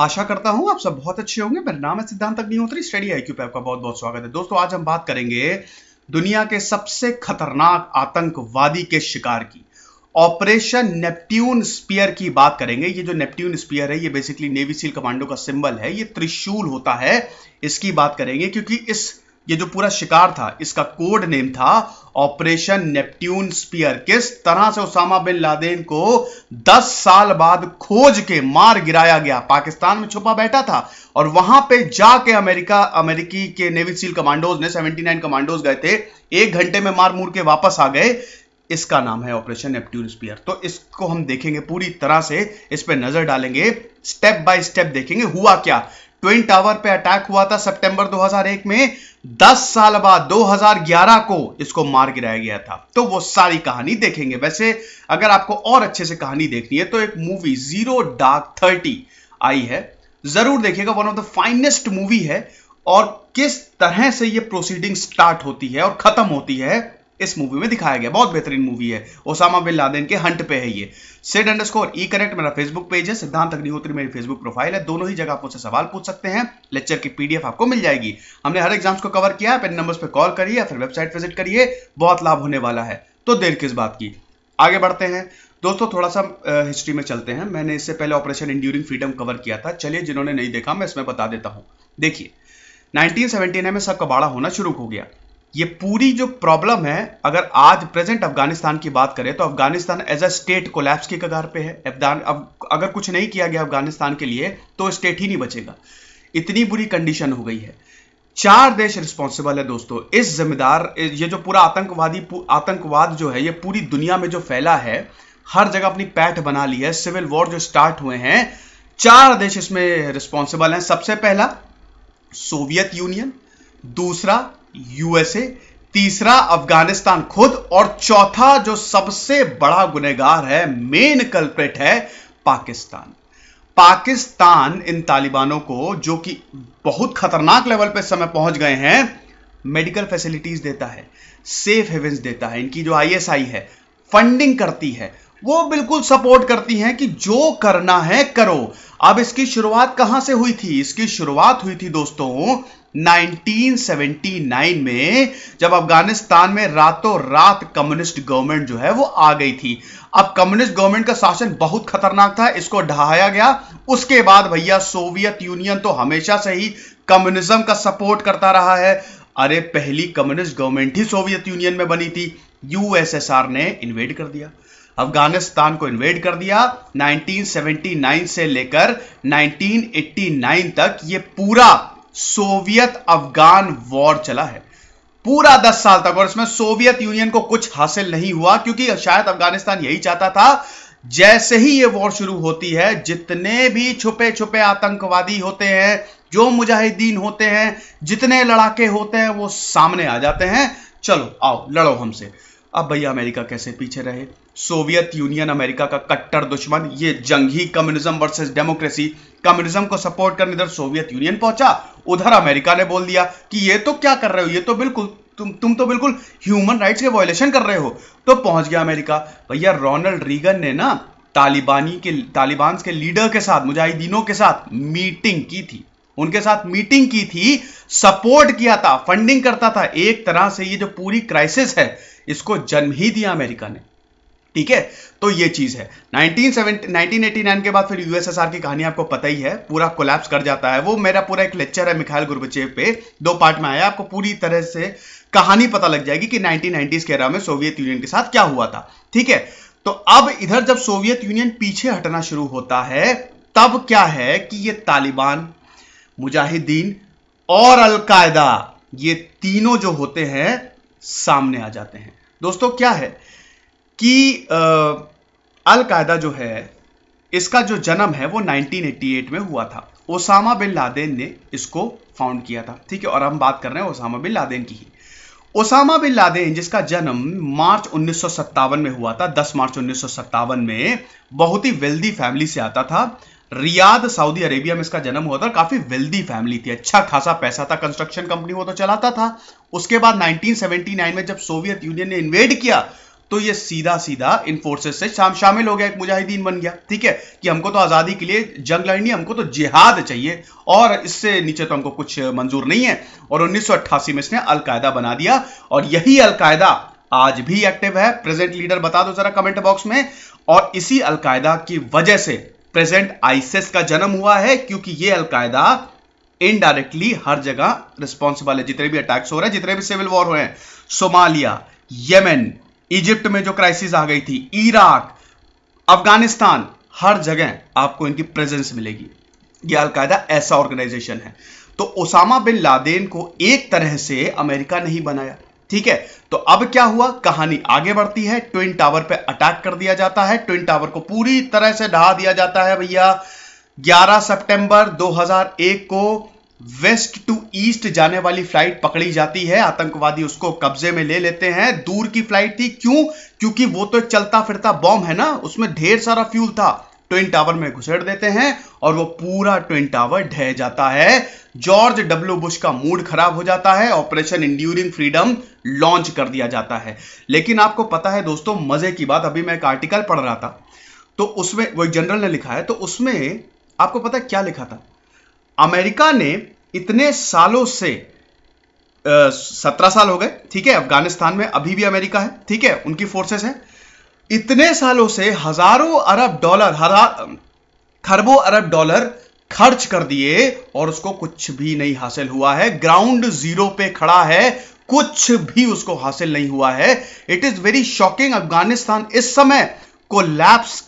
आशा करता हूं आप सब बहुत अच्छे होंगे मेरा नाम है सिद्धांत अग्निहोत्री स्टडी आईक्यू पे आपका बहुत बहुत स्वागत है दोस्तों आज हम बात करेंगे दुनिया के सबसे खतरनाक आतंकवादी के शिकार की ऑपरेशन नेपट्यून स्पियर की बात करेंगे ये जो नेपट्यून स्पियर है ये बेसिकली नेवी सील कमांडो का सिंबल है ये त्रिशूल होता है इसकी बात करेंगे क्योंकि इस ये जो पूरा शिकार था इसका कोड नेम था ऑपरेशन नेपट्यून स्पियर किस तरह से ओसामा बिन लादेन को 10 साल बाद खोज के मार गिराया गया पाकिस्तान में छुपा बैठा था और वहां पे जाके अमेरिका अमेरिकी के नेवी सील कमांडोज ने 79 कमांडोज गए थे एक घंटे में मार मूर के वापस आ गए इसका नाम है ऑपरेशन नेपट्यून स्पियर तो इसको हम देखेंगे पूरी तरह से इस पर नजर डालेंगे स्टेप बाय स्टेप देखेंगे हुआ क्या ट्विन टावर पे अटैक हुआ था सितंबर 2001 में 10 साल बाद 2011 को इसको मार गिराया गया था तो वो सारी कहानी देखेंगे वैसे अगर आपको और अच्छे से कहानी देखनी है तो एक मूवी जीरो डार्क थर्टी आई है जरूर देखिएगा one of the finest movie है और किस तरह से ये प्रोसीडिंग स्टार्ट होती है और खत्म होती है इस मूवी में दिखाया गया बहुत बेहतरीन मूवी है ओसामा बिन लादेन के हंट पे है ये sad underscore E connect मेरा फेसबुक पेज है सिद्धांत अग्निहोत्री मेरी फेसबुक प्रोफाइल है दोनों ही जगह आप मुझसे सवाल पूछ सकते हैं लेक्चर की पीडीएफ आपको मिल जाएगी हमने हर एग्जाम्स को कवर किया है इन नंबर्स पर कॉल करिए या फिर वेबसाइट विजिट करिए बहुत लाभ होने वाला है तो देर किस बात की आगे बढ़ते हैं दोस्तों थोड़ा सा हिस्ट्री में चलते हैं मैंने इससे पहले ऑपरेशन इंड्यूरिंग फ्रीडम कवर किया था चलिए जिन्होंने नहीं देखा मैं इसमें बता देता हूं देखिए 1979 में सब कबाड़ा होना शुरू हो गया ये पूरी जो प्रॉब्लम है अगर आज प्रेजेंट अफगानिस्तान की बात करें तो Afghanistan as a state collapse की कगार पे है अब अगर कुछ नहीं किया गया अफगानिस्तान के लिए तो स्टेट ही नहीं बचेगा इतनी बुरी कंडीशन हो गई है चार देश रिस्पॉन्सिबल है दोस्तों इस जिम्मेदार ये जो पूरा आतंकवादी आतंकवाद जो है ये पूरी दुनिया में जो फैला है हर जगह अपनी पैठ बना ली है सिविल वॉर जो स्टार्ट हुए हैं चार देश इसमें रिस्पॉन्सिबल हैं सबसे पहला सोवियत यूनियन दूसरा यूएसए तीसरा अफगानिस्तान खुद और चौथा जो सबसे बड़ा गुनेगार है मेन कल्प्रेट है पाकिस्तान पाकिस्तान इन तालिबानों को जो कि बहुत खतरनाक लेवल पर समय पहुंच गए हैं मेडिकल फैसिलिटीज देता है सेफ हेवेंस देता है इनकी जो आईएसआई है फंडिंग करती है वो बिल्कुल सपोर्ट करती हैं कि जो करना है करो अब इसकी शुरुआत कहां से हुई थी इसकी शुरुआत हुई थी दोस्तों 1979 में जब अफगानिस्तान में रातों रात कम्युनिस्ट गवर्नमेंट जो है वो आ गई थी अब कम्युनिस्ट गवर्नमेंट का शासन बहुत खतरनाक था इसको ढहाया गया उसके बाद भैया सोवियत यूनियन तो हमेशा से ही कम्युनिज्म का सपोर्ट करता रहा है अरे पहली कम्युनिस्ट गवर्नमेंट ही सोवियत यूनियन में बनी थी यूएसएसआर ने इन्वेड कर दिया अफगानिस्तान को इन्वेड कर दिया 1979 से लेकर 1989 तक ये पूरा सोवियत अफगान वॉर चला है पूरा दस साल तक और इसमें सोवियत यूनियन को कुछ हासिल नहीं हुआ क्योंकि शायद अफगानिस्तान यही चाहता था जैसे ही ये वॉर शुरू होती है जितने भी छुपे छुपे आतंकवादी होते हैं जो मुजाहिदीन होते हैं जितने लड़ाके होते हैं वो सामने आ जाते हैं चलो आओ लड़ो हमसे अब भैया अमेरिका कैसे पीछे रहे सोवियत यूनियन अमेरिका का कट्टर दुश्मन ये जंग ही कम्युनिज्म वर्सेस डेमोक्रेसी कम्युनिज्म को सपोर्ट करने इधर सोवियत यूनियन पहुंचा उधर अमेरिका ने बोल दिया कि ये तो क्या कर रहे हो ये तो बिल्कुल तुम तुम तो बिल्कुल ह्यूमन राइट्स के वॉयलेशन कर रहे हो तो पहुंच गया अमेरिका भैया रोनल्ड रीगन ने ना तालिबानी के तालिबान के लीडर के साथ मुजाहिदीनों के साथ मीटिंग की थी उनके साथ मीटिंग की थी सपोर्ट किया था फंडिंग करता था एक तरह से ये जो पूरी क्राइसिस है इसको जन्म ही दिया अमेरिका ने ठीक है तो ये चीज है 1970 1989 के बाद फिर यूएसएसआर की कहानी आपको पता ही है पूरा कोलैप्स कर जाता है वो मेरा पूरा एक लेक्चर है मिखाइल गुरबचेव पे दो पार्ट में आया आपको पूरी तरह से कहानी पता लग जाएगी कि 1990s के एरा में सोवियत यूनियन के साथ क्या हुआ था ठीक है तो अब इधर जब सोवियत यूनियन पीछे हटना शुरू होता है तब क्या है कि ये तालिबान मुजाहिदीन और अलकायदा ये तीनों जो होते हैं सामने आ जाते हैं दोस्तों क्या है कि अलकायदा जो है इसका जो जन्म है वो 1988 में हुआ था ओसामा बिन लादेन ने इसको फाउंड किया था ठीक है और हम बात कर रहे हैं ओसामा बिन लादेन की ही ओसामा बिन लादेन जिसका जन्म मार्च उन्नीस में हुआ था 10 मार्च उन्नीस में बहुत ही वेल्दी फैमिली से आता था रियाद सऊदी अरेबिया में इसका जन्म हुआ था काफी वेल्दी फैमिली थी अच्छा खासा पैसा था कंस्ट्रक्शन कंपनी वो तो चलाता था उसके बाद 1979 में जब सोवियत यूनियन ने इन्वेड किया तो ये सीधा सीधा इन फोर्सेस से शाम शामिल हो गया एक मुजाहिदीन बन गया ठीक है कि हमको तो आज़ादी के लिए जंग लड़नी हमको तो जिहाद चाहिए और इससे नीचे तो हमको कुछ मंजूर नहीं है और उन्नीस में इसने अलकायदा बना दिया और यही अलकायदा आज भी एक्टिव है प्रेजेंट लीडर बता दो जरा कमेंट बॉक्स में और इसी अलकायदा की वजह से प्रेजेंट आईसेस का जन्म हुआ है क्योंकि ये अलकायदा इनडायरेक्टली हर जगह रिस्पॉन्सिबल है जितने भी अटैक्स हो रहे हैं जितने भी सिविल वॉर हुए हैं सोमालिया यमन इजिप्ट में जो क्राइसिस आ गई थी इराक अफगानिस्तान हर जगह आपको इनकी प्रेजेंस मिलेगी यह अलकायदा ऐसा ऑर्गेनाइजेशन है तो ओसामा बिन लादेन को एक तरह से अमेरिका नहीं बनाया ठीक है तो अब क्या हुआ कहानी आगे बढ़ती है ट्विन टावर पे अटैक कर दिया जाता है ट्विन टावर को पूरी तरह से ढहा दिया जाता है भैया 11 सितंबर 2001 को वेस्ट टू ईस्ट जाने वाली फ्लाइट पकड़ी जाती है आतंकवादी उसको कब्जे में ले लेते हैं दूर की फ्लाइट थी क्यों क्योंकि वो तो चलता फिरता बॉम्ब है ना उसमें ढेर सारा फ्यूल था ट्विन टावर में घुसेड़ देते हैं और वो पूरा ट्विन टावर ढह जाता है जॉर्ज डब्ल्यू बुश का मूड खराब हो जाता है ऑपरेशन इंड्यूरिंग फ्रीडम लॉन्च कर दिया जाता है लेकिन आपको पता है दोस्तों मजे की बात अभी मैं एक आर्टिकल पढ़ रहा था तो उसमें वो जनरल ने लिखा है तो उसमें आपको पता है क्या लिखा था अमेरिका ने इतने सालों से सत्रह साल हो गए ठीक है अफगानिस्तान में अभी भी अमेरिका है ठीक है उनकी फोर्सेस है इतने सालों से हजारों अरब डॉलर खरबों अरब डॉलर खर्च कर दिए और उसको कुछ भी नहीं हासिल हुआ है ग्राउंड जीरो पे खड़ा है कुछ भी उसको हासिल नहीं हुआ है it is very shocking Afghanistan इस समय को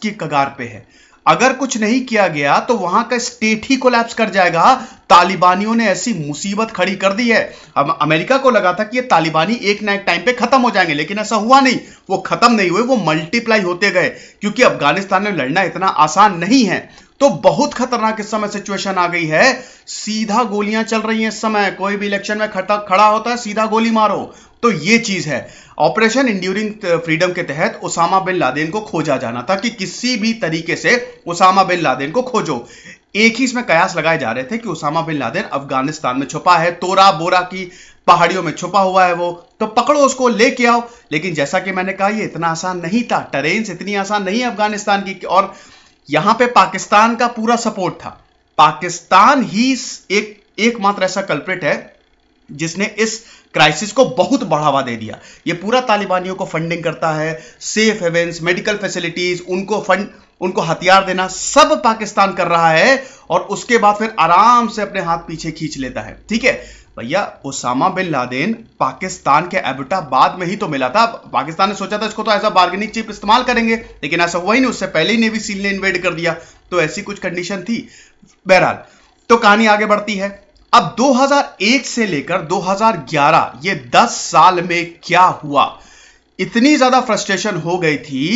की कगार पे है अगर कुछ नहीं किया गया तो वहां का स्टेट ही कोलैप्स कर जाएगा तालिबानियों ने ऐसी मुसीबत खड़ी कर दी है अब अमेरिका को लगा था कि ये तालिबानी एक ना एक टाइम पे खत्म हो जाएंगे लेकिन ऐसा हुआ नहीं वो खत्म नहीं हुए वो मल्टीप्लाई होते गए क्योंकि अफगानिस्तान में लड़ना इतना आसान नहीं है तो बहुत खतरनाक इस समय सिचुएशन आ गई है सीधा गोलियां चल रही हैं इस समय कोई भी इलेक्शन में खड़ा खड़ा होता है सीधा गोली मारो तो ये चीज है ऑपरेशन इंड्यूरिंग फ्रीडम के तहत ओसामा बिन लादेन को खोजा जाना था कि किसी भी तरीके से ओसामा बिन लादेन को खोजो एक ही इसमें कयास लगाए जा रहे थे कि ओसामा बिन लादेन अफगानिस्तान में छुपा है तोरा बोरा की पहाड़ियों में छुपा हुआ है वो तो पकड़ो उसको लेके आओ लेकिन जैसा कि मैंने कहा ये इतना आसान नहीं था ट्रेन इतनी आसान नहीं है अफगानिस्तान की और यहां पे पाकिस्तान का पूरा सपोर्ट था पाकिस्तान ही एक एकमात्र ऐसा कल्प्रेट है जिसने इस क्राइसिस को बहुत बढ़ावा दे दिया ये पूरा तालिबानियों को फंडिंग करता है सेफ हेवेंस मेडिकल फैसिलिटीज उनको फंड उनको हथियार देना सब पाकिस्तान कर रहा है और उसके बाद फिर आराम से अपने हाथ पीछे खींच लेता है ठीक है भैया ओसामा बिन लादेन पाकिस्तान के बाद में ही तो मिला था पाकिस्तान ने सोचा था इसको तो ऐसा बार्गेनिंग चिप इस्तेमाल करेंगे लेकिन ऐसा हुआ ही नहीं उससे पहले ही नेवी सील ने इन्वेड कर दिया तो ऐसी कुछ कंडीशन थी बहरहाल तो कहानी आगे बढ़ती है अब 2001 से लेकर 2011 ये 10 साल में क्या हुआ इतनी ज्यादा फ्रस्ट्रेशन हो गई थी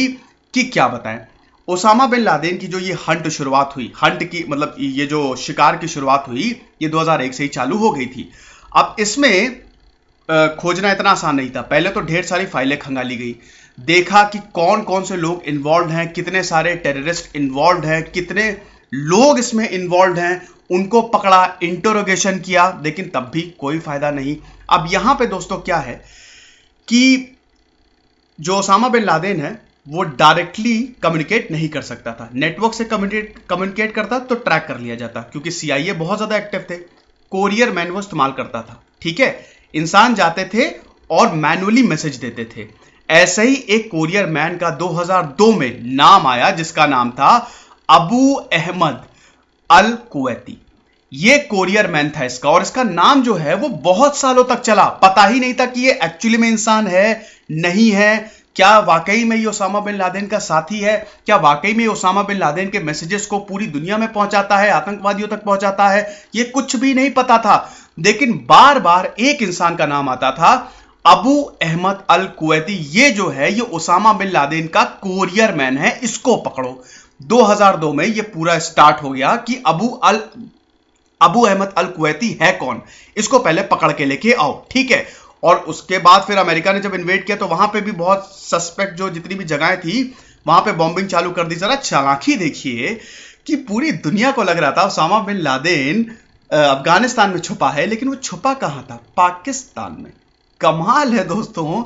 कि क्या बताएं ओसामा बिन लादेन की जो ये हंट शुरुआत हुई हंट की मतलब ये जो शिकार की शुरुआत हुई ये 2001 से ही चालू हो गई थी अब इसमें खोजना इतना आसान नहीं था पहले तो ढेर सारी फाइलें खंगाली गई देखा कि कौन कौन से लोग इन्वॉल्व हैं कितने सारे टेररिस्ट इन्वॉल्व हैं कितने लोग इसमें इन्वॉल्व हैं उनको पकड़ा इंटोरोगेशन किया लेकिन तब भी कोई फायदा नहीं अब यहां पे दोस्तों क्या है कि जो ओसामा बिन लादेन है वो डायरेक्टली कम्युनिकेट नहीं कर सकता था नेटवर्क से कम्युनिकेट कम्युनिकेट करता तो ट्रैक कर लिया जाता क्योंकि सीआईए बहुत ज़्यादा एक्टिव थे कोरियर मैन वो इस्तेमाल करता था ठीक है इंसान जाते थे और मैनुअली मैसेज देते थे ऐसे ही एक कोरियर मैन का 2002 में नाम आया जिसका नाम था अबू अहमद अल कुवैती ये कोरियर मैन था इसका और इसका नाम जो है वो बहुत सालों तक चला पता ही नहीं था कि ये एक्चुअली में इंसान है नहीं है क्या वाकई में ये ओसामा बिन लादेन का साथी है क्या वाकई में ओसामा बिन लादेन के मैसेजेस को पूरी दुनिया में पहुंचाता है आतंकवादियों तक पहुंचाता है ये कुछ भी नहीं पता था लेकिन बार बार एक इंसान का नाम आता था अबू अहमद अल कुवैती ये जो है ये ओसामा बिन लादेन का कोरियर मैन है इसको पकड़ो 2002 में ये पूरा स्टार्ट हो गया कि Abu al Abu Ahmed al Kuwaiti है कौन इसको पहले पकड़ के लेके आओ ठीक है और उसके बाद फिर अमेरिका ने जब इन्वेट किया तो वहां पे भी बहुत सस्पेक्ट जो जितनी भी जगहें थी वहां पे बॉम्बिंग चालू कर दी जरा चालाकी देखिए कि पूरी दुनिया को लग रहा था उसामा बिन लादेन अफगानिस्तान में छुपा है लेकिन वो छुपा कहाँ था पाकिस्तान में कमाल है दोस्तों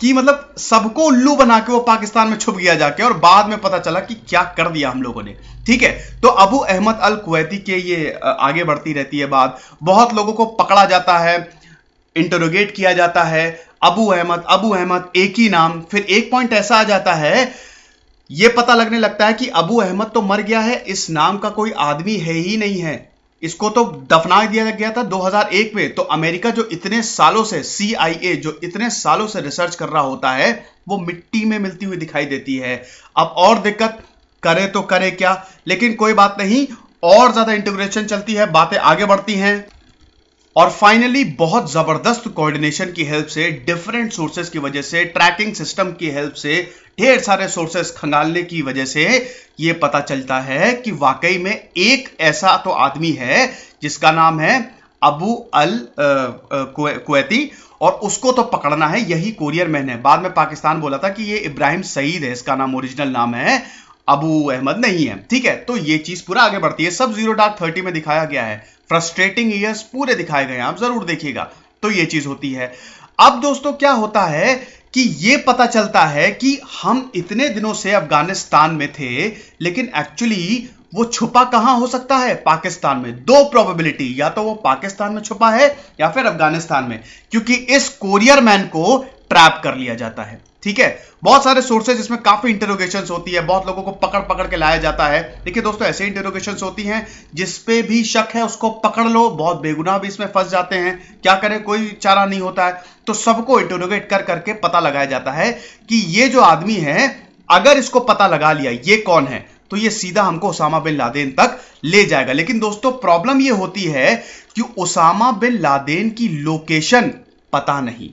कि मतलब सबको उल्लू बना के वो पाकिस्तान में छुप गया जाके और बाद में पता चला कि क्या कर दिया हम लोगों ने ठीक है तो अबू अहमद अल कुवैती के ये आगे बढ़ती रहती है बात बहुत लोगों को पकड़ा जाता है इंटरोगेट किया जाता है अबू अहमद अबू अहमद एक ही नाम फिर एक पॉइंट ऐसा आ जाता है यह पता लगने लगता है कि अबू अहमद तो मर गया है इस नाम का कोई आदमी है ही नहीं है इसको तो दफना दिया गया था 2001 में तो अमेरिका जो इतने सालों से सी जो इतने सालों से रिसर्च कर रहा होता है वो मिट्टी में मिलती हुई दिखाई देती है अब और दिक्कत करे तो करे क्या लेकिन कोई बात नहीं और ज्यादा इंटीग्रेशन चलती है बातें आगे बढ़ती हैं और फाइनली बहुत जबरदस्त कोऑर्डिनेशन की हेल्प से डिफरेंट सोर्सेज की वजह से ट्रैकिंग सिस्टम की हेल्प से ढेर सारे सोर्सेस खंगालने की वजह से ये पता चलता है कि वाकई में एक ऐसा तो आदमी है जिसका नाम है अबू अल कुवैती और उसको तो पकड़ना है यही कोरियर मैन है बाद में पाकिस्तान बोला था कि ये इब्राहिम सईद है इसका नाम ओरिजिनल नाम है अबू अहमद नहीं है ठीक है तो ये चीज पूरा आगे बढ़ती है सब जीरो डॉट थर्टी में दिखाया गया है फ्रस्ट्रेटिंग ईयर्स पूरे दिखाए गए हैं आप जरूर देखिएगा तो ये चीज होती है अब दोस्तों क्या होता है कि ये पता चलता है कि हम इतने दिनों से अफगानिस्तान में थे लेकिन एक्चुअली वो छुपा कहां हो सकता है पाकिस्तान में दो प्रोबेबिलिटी या तो वो पाकिस्तान में छुपा है या फिर अफगानिस्तान में क्योंकि इस कोरियर मैन को ट्रैप कर लिया जाता है ठीक है बहुत सारे सोर्सेज इसमें काफी इंटेरोगेशन होती है बहुत लोगों को पकड़ पकड़ के लाया जाता है देखिए दोस्तों ऐसे इंटेरोगेशन होती हैं जिसपे भी शक है उसको पकड़ लो बहुत बेगुनाह भी इसमें फंस जाते हैं क्या करें कोई चारा नहीं होता है तो सबको इंटेरोगेट कर करके पता लगाया जाता है कि ये जो आदमी है अगर इसको पता लगा लिया ये कौन है तो ये सीधा हमको ओसामा बिन लादेन तक ले जाएगा लेकिन दोस्तों प्रॉब्लम ये होती है कि ओसामा बिन लादेन की लोकेशन पता नहीं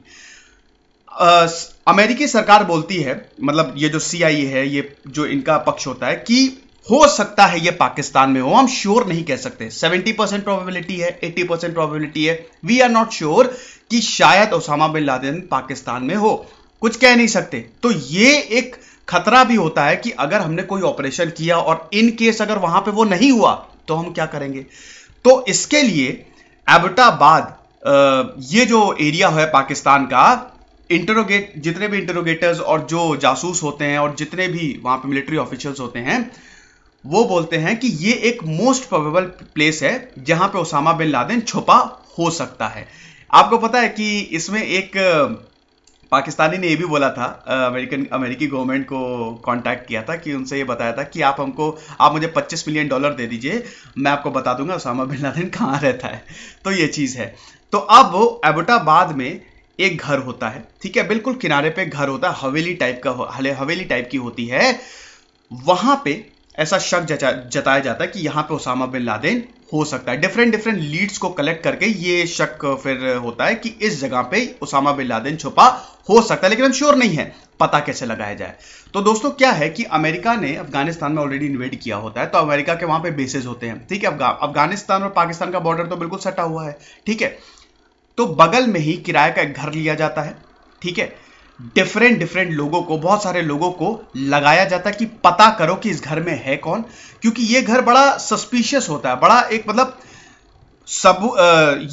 अमेरिकी सरकार बोलती है मतलब ये जो सीआईए है ये जो इनका पक्ष होता है कि हो सकता है ये पाकिस्तान में हो हम श्योर नहीं कह सकते 70 परसेंट प्रॉबिलिटी है 80 परसेंट प्रॉबिलिटी है वी आर नॉट श्योर कि शायद ओसामा बिन लादेन पाकिस्तान में हो कुछ कह नहीं सकते तो ये एक खतरा भी होता है कि अगर हमने कोई ऑपरेशन किया और इन केस अगर वहां पे वो नहीं हुआ तो हम क्या करेंगे तो इसके लिए एबटाबाद ये जो एरिया है पाकिस्तान का इंटरोगेट जितने भी इंटरोगेटर्स और जो जासूस होते हैं और जितने भी वहाँ पे मिलिट्री ऑफिशियल्स होते हैं वो बोलते हैं कि ये एक मोस्ट प्रोबेबल प्लेस है जहाँ पे ओसामा बिन लादेन छुपा हो सकता है आपको पता है कि इसमें एक पाकिस्तानी ने ये भी बोला था अमेरिकन अमेरिकी गवर्नमेंट को कांटेक्ट किया था कि उनसे ये बताया था कि आप हमको आप मुझे 25 मिलियन डॉलर दे दीजिए मैं आपको बता दूंगा उसामा बिन लादेन कहाँ रहता है तो ये चीज़ है तो अब एबोटाबाद में एक घर होता है ठीक है बिल्कुल किनारे पे घर होता है हवेली टाइप का हवेली टाइप की होती है वहां पे ऐसा शक जताया जाता है कि यहां पे ओसामा बिन लादेन हो सकता है डिफरेंट डिफरेंट लीड्स को कलेक्ट करके ये शक फिर होता है कि इस जगह पे ओसामा बिन लादेन छुपा हो सकता है लेकिन हम श्योर नहीं है पता कैसे लगाया जाए तो दोस्तों क्या है कि अमेरिका ने अफगानिस्तान में ऑलरेडी इन्वेड किया होता है तो अमेरिका के वहां पे बेसेस होते हैं ठीक है अफगानिस्तान और पाकिस्तान का बॉर्डर तो बिल्कुल सटा हुआ है ठीक है तो बगल में ही किराए का एक घर लिया जाता है ठीक है डिफरेंट डिफरेंट लोगों को बहुत सारे लोगों को लगाया जाता है कि पता करो कि इस घर में है कौन क्योंकि ये घर बड़ा सस्पिशियस होता है बड़ा एक मतलब सबू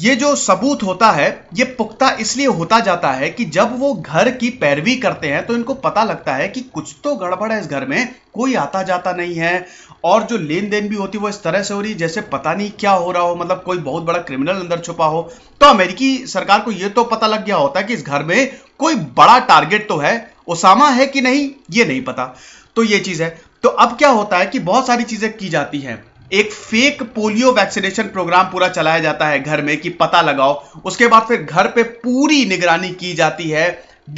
ये जो सबूत होता है ये पुख्ता इसलिए होता जाता है कि जब वो घर की पैरवी करते हैं तो इनको पता लगता है कि कुछ तो गड़बड़ है इस घर में कोई आता जाता नहीं है और जो लेन देन भी होती है वो इस तरह से हो रही जैसे पता नहीं क्या हो रहा हो मतलब कोई बहुत बड़ा क्रिमिनल अंदर छुपा हो तो अमेरिकी सरकार को यह तो पता लग गया होता है कि इस घर में कोई बड़ा टारगेट तो है ओसामा है कि नहीं ये नहीं पता तो ये चीज है तो अब क्या होता है कि बहुत सारी चीजें की जाती हैं एक फेक पोलियो वैक्सीनेशन प्रोग्राम पूरा चलाया जाता है घर में कि पता लगाओ उसके बाद फिर घर पे पूरी निगरानी की जाती है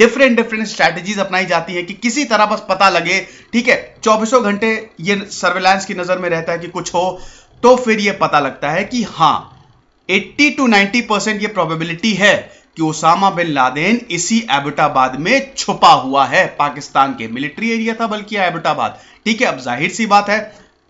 डिफरेंट डिफरेंट स्ट्रैटेजीज अपनाई जाती है कि किसी तरह बस पता लगे ठीक है चौबीसों घंटे ये सर्विलांस की नजर में रहता है कि कुछ हो तो फिर ये पता लगता है कि हाँ 80 टू 90 परसेंट ये प्रोबेबिलिटी है कि ओसामा बिन लादेन इसी एबटाबाद में छुपा हुआ है पाकिस्तान के मिलिट्री एरिया था बल्कि एबटाबाद ठीक है अब जाहिर सी बात है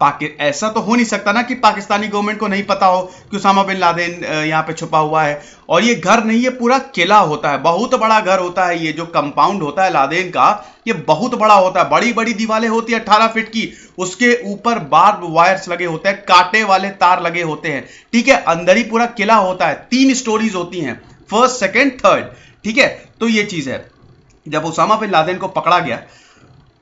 ऐसा तो हो नहीं सकता ना कि पाकिस्तानी गवर्नमेंट को नहीं पता हो कि उसामा बिन लादेन यहाँ पे छुपा हुआ है और ये घर नहीं है पूरा किला होता है बहुत बड़ा घर होता है ये जो कंपाउंड होता है लादेन का ये बहुत बड़ा होता है बड़ी बड़ी दीवारें होती है अट्ठारह फीट की उसके ऊपर बार्ब वायर्स लगे होते हैं कांटे वाले तार लगे होते हैं ठीक है अंदर ही पूरा किला होता है तीन स्टोरीज होती हैं फर्स्ट सेकेंड थर्ड ठीक है तो ये चीज है जब उसामा बिन लादेन को पकड़ा गया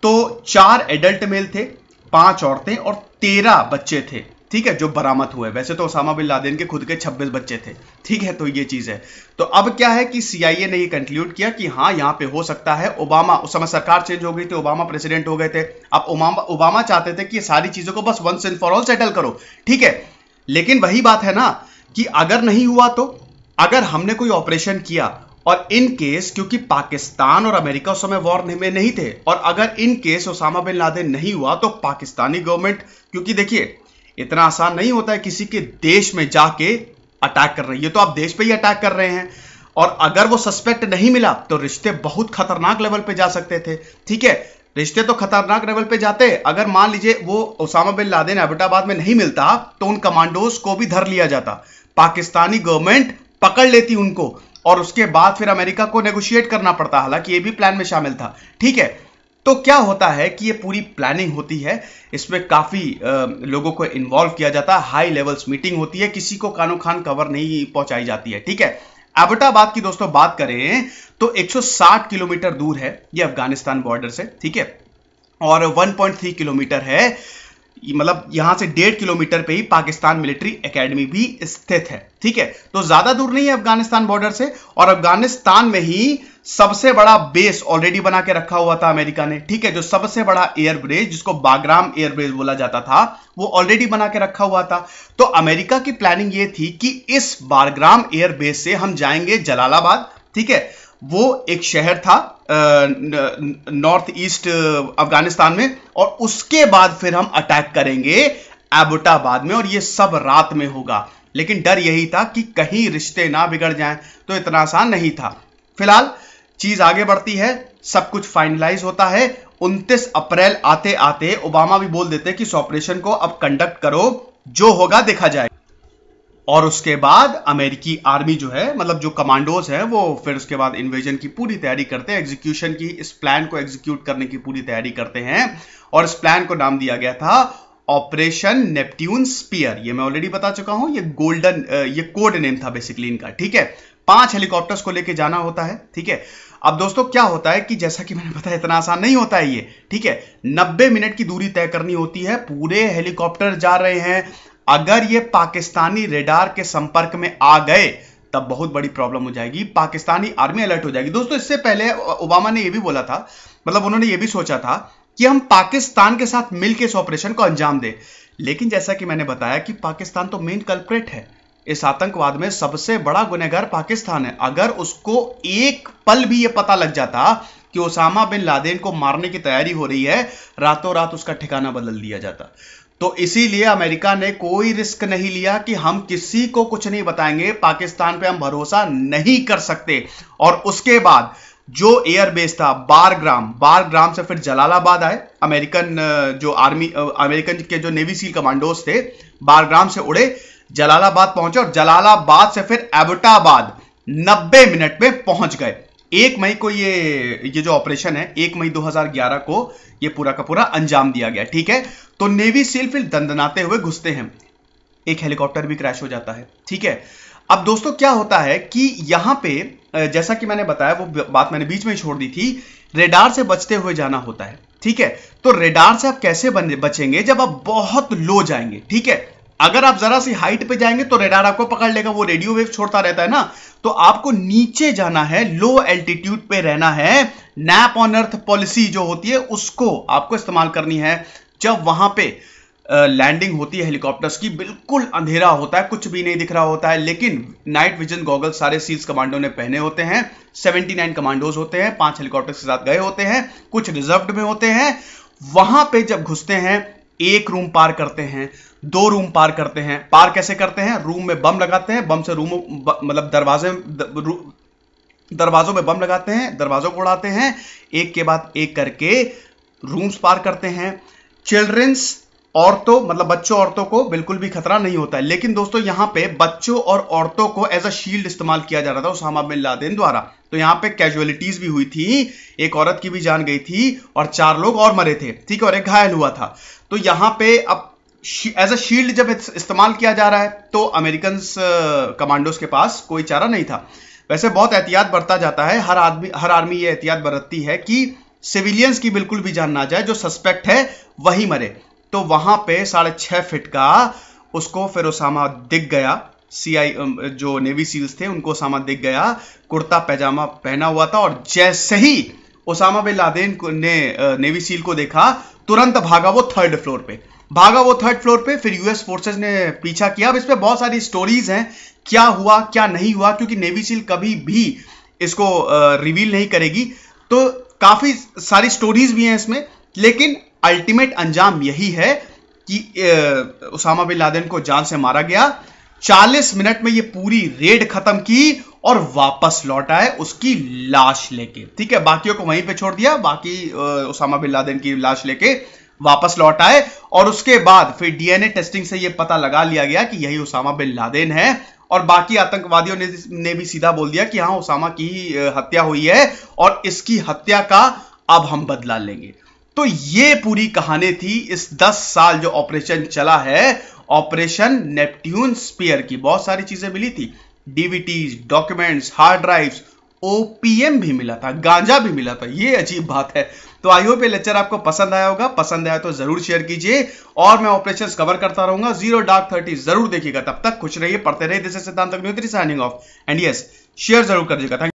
तो चार एडल्ट मेल थे पांच औरतें और तेरह बच्चे थे ठीक है जो बरामद हुए वैसे तो ओसामा बिन लादेन के खुद के छब्बीस बच्चे थे ठीक है तो ये चीज है तो अब क्या है कि सीआईए ने ये कंक्लूड किया कि हाँ यहां पे हो सकता है ओबामा उस समय सरकार चेंज हो गई थी ओबामा प्रेसिडेंट हो गए थे अब ओबामा ओबामा चाहते थे कि सारी चीजों को बस once and for all settle करो ठीक है लेकिन वही बात है ना कि अगर नहीं हुआ तो अगर हमने कोई ऑपरेशन किया और इन केस क्योंकि पाकिस्तान और अमेरिका उस समय वॉर में नहीं थे और अगर in case Osama bin Laden नहीं हुआ तो पाकिस्तानी गवर्नमेंट क्योंकि देखिए इतना आसान नहीं होता है किसी के देश में जाके अटैक कर रही है तो आप देश पे ही अटैक कर रहे हैं और अगर वो सस्पेक्ट नहीं मिला तो रिश्ते बहुत खतरनाक लेवल पे जा सकते थे ठीक है रिश्ते तो खतरनाक लेवल पे जाते अगर मान लीजिए वो ओसामा बिन लादेन एबटाबाद में नहीं मिलता तो उन कमांडोज को भी धर लिया जाता पाकिस्तानी गवर्नमेंट पकड़ लेती उनको और उसके बाद फिर अमेरिका को नेगोशिएट करना पड़ता हालांकि ये भी प्लान में शामिल था ठीक है तो क्या होता है कि ये पूरी प्लानिंग होती है इसमें काफ़ी लोगों को इन्वॉल्व किया जाता है हाई लेवल्स मीटिंग होती है किसी को कानो खान कवर नहीं पहुंचाई जाती है ठीक है एबटाबाद की दोस्तों बात करें तो 160 किलोमीटर दूर है ये अफगानिस्तान बॉर्डर से ठीक है और 1.3 किलोमीटर है मतलब यहां से डेढ़ किलोमीटर पे ही पाकिस्तान मिलिट्री एकेडमी भी स्थित है ठीक है तो ज्यादा दूर नहीं है अफगानिस्तान बॉर्डर से और अफगानिस्तान में ही सबसे बड़ा बेस ऑलरेडी बना के रखा हुआ था अमेरिका ने ठीक है जो सबसे बड़ा एयरब्रेज जिसको बागराम एयरब्रेज बोला जाता था वो ऑलरेडी बना के रखा हुआ था तो अमेरिका की प्लानिंग ये थी कि इस बागराम एयरबेस से हम जाएंगे जलालाबाद ठीक है वो एक शहर था नॉर्थ ईस्ट अफगानिस्तान में और उसके बाद फिर हम अटैक करेंगे एबुटाबाद में और ये सब रात में होगा लेकिन डर यही था कि कहीं रिश्ते ना बिगड़ जाएं तो इतना आसान नहीं था फिलहाल चीज आगे बढ़ती है सब कुछ फाइनलाइज होता है 29 अप्रैल आते आते ओबामा भी बोल देते कि इस ऑपरेशन को अब कंडक्ट करो जो होगा देखा जाएगा और उसके बाद अमेरिकी आर्मी जो है मतलब जो कमांडोज है वो फिर उसके बाद इन्वेजन की पूरी तैयारी करते हैं एग्जीक्यूशन की इस प्लान को एग्जीक्यूट करने की पूरी तैयारी करते हैं और इस प्लान को नाम दिया गया था ऑपरेशन नेपट्यून स्पियर ये मैं ऑलरेडी बता चुका हूं ये गोल्डन ये कोड नेम था बेसिकली इनका ठीक है पांच हेलीकॉप्टर्स को लेके जाना होता है ठीक है अब दोस्तों क्या होता है कि जैसा कि मैंने बताया इतना आसान नहीं होता है ये ठीक है 90 मिनट की दूरी तय करनी होती है पूरे हेलीकॉप्टर जा रहे हैं अगर ये पाकिस्तानी रेडार के संपर्क में आ गए तब बहुत बड़ी प्रॉब्लम हो जाएगी पाकिस्तानी आर्मी अलर्ट हो जाएगी दोस्तों इससे पहले ओबामा ने यह भी बोला था मतलब उन्होंने ये भी सोचा था कि हम पाकिस्तान के साथ मिलकर इस ऑपरेशन को अंजाम दे लेकिन जैसा कि मैंने बताया कि पाकिस्तान तो मेन कल्प्रेट है इस आतंकवाद में सबसे बड़ा गुनेगार पाकिस्तान है अगर उसको एक पल भी यह पता लग जाता कि ओसामा बिन लादेन को मारने की तैयारी हो रही है रातों रात उसका ठिकाना बदल दिया जाता तो इसीलिए अमेरिका ने कोई रिस्क नहीं लिया कि हम किसी को कुछ नहीं बताएंगे पाकिस्तान पे हम भरोसा नहीं कर सकते और उसके बाद जो एयरबेस था बारग्राम बारग्राम से फिर जलालाबाद आए अमेरिकन जो आर्मी अमेरिकन के जो नेवी सील कमांडोज थे बारग्राम से उड़े जलालाबाद पहुंचे और जलालाबाद से फिर एबटाबाद 90 मिनट में पहुंच गए एक मई को ये ये जो ऑपरेशन है एक मई 2011 को ये पूरा का पूरा अंजाम दिया गया ठीक है तो नेवी सील फिर दंदनाते हुए घुसते हैं एक हेलीकॉप्टर भी क्रैश हो जाता है ठीक है अब दोस्तों क्या होता है कि यहां पे जैसा कि मैंने बताया वो बात मैंने बीच में छोड़ दी थी रेडार से बचते हुए जाना होता है ठीक है तो रेडार से आप कैसे बचेंगे जब आप बहुत लो जाएंगे ठीक है अगर आप जरा सी हाइट पे जाएंगे तो रेडार आपको पकड़ लेगा वो रेडियो वेव छोड़ता रहता है ना तो आपको नीचे जाना है लो एल्टीट्यूड पे रहना है नैप ऑन अर्थ पॉलिसी जो होती है उसको आपको इस्तेमाल करनी है जब वहां पे लैंडिंग uh, होती है हेलीकॉप्टर्स की बिल्कुल अंधेरा होता है कुछ भी नहीं दिख रहा होता है लेकिन नाइट विजन गॉगल सारे सीज कमांडो ने पहने होते हैं 79 कमांडोज होते हैं पांच हेलीकॉप्टर के साथ गए होते हैं कुछ रिजर्व में होते हैं वहां पे जब घुसते हैं एक रूम पार करते हैं दो रूम पार करते हैं पार कैसे करते हैं रूम में बम लगाते हैं बम से रूम मतलब दरवाजे दरवाजों में बम लगाते हैं दरवाजों को उड़ाते हैं एक के बाद एक करके रूम्स पार करते हैं चिल्ड्रंस औरतों मतलब बच्चों औरतों को बिल्कुल भी खतरा नहीं होता है लेकिन दोस्तों यहां पे बच्चों और औरतों को एज अ शील्ड इस्तेमाल किया जा रहा था उसामा बिन लादेन द्वारा तो यहाँ पे कैजुअलिटीज भी हुई थी एक औरत की भी जान गई थी और चार लोग और मरे थे ठीक है और एक घायल हुआ था तो यहाँ पे अब एज अ शील्ड जब इस्तेमाल किया जा रहा है तो अमेरिकन कमांडोज के पास कोई चारा नहीं था वैसे बहुत एहतियात बरता जाता है हर आदमी हर आर्मी ये एहतियात बरतती है कि सिविलियंस की बिल्कुल भी जान ना जाए जो सस्पेक्ट है वही मरे तो वहां पे साढ़े छह फिट का उसको फिर ओसामा दिख गया सीआई जो नेवी सील्स थे उनको ओसामा दिख गया कुर्ता पैजामा पहना हुआ था और जैसे ही ओसामा बिन लादेन ने नेवी सील को देखा तुरंत भागा वो थर्ड फ्लोर पे भागा वो थर्ड फ्लोर पे फिर यूएस फोर्सेस ने पीछा किया अब इस पर बहुत सारी स्टोरीज हैं क्या हुआ क्या नहीं हुआ क्योंकि नेवी सील कभी भी इसको रिवील नहीं करेगी तो काफी सारी स्टोरीज भी हैं इसमें लेकिन अल्टीमेट अंजाम यही है कि उसामा बिन लादेन को जान से मारा गया 40 मिनट में ये पूरी रेड खत्म की और वापस लौट आए उसकी लाश लेके ठीक है बाकियों को वहीं पे छोड़ दिया बाकी उसामा बिन लादेन की लाश लेके वापस लौट आए और उसके बाद फिर डीएनए टेस्टिंग से यह पता लगा लिया गया कि यही उसामा बिन लादेन है और बाकी आतंकवादियों ने, ने भी सीधा बोल दिया कि हाँ उसामा की हत्या हुई है और इसकी हत्या का अब हम बदला लेंगे तो ये पूरी कहानी थी इस 10 साल जो ऑपरेशन चला है ऑपरेशन नेपट्यून स्पीयर की बहुत सारी चीजें मिली थी डीवीटीज डॉक्यूमेंट्स हार्ड ड्राइव्स ओपीएम भी मिला था गांजा भी मिला था ये अजीब बात है तो आई होप ये लेक्चर आपको पसंद आया होगा पसंद आया तो जरूर शेयर कीजिए और मैं ऑपरेशन कवर करता रहूंगा जीरो डार्क थर्टी जरूर देखिएगा तब तक खुश रहिए पढ़ते रहिए this Siddhant signing off and yes share जरूर कर दीजिएगा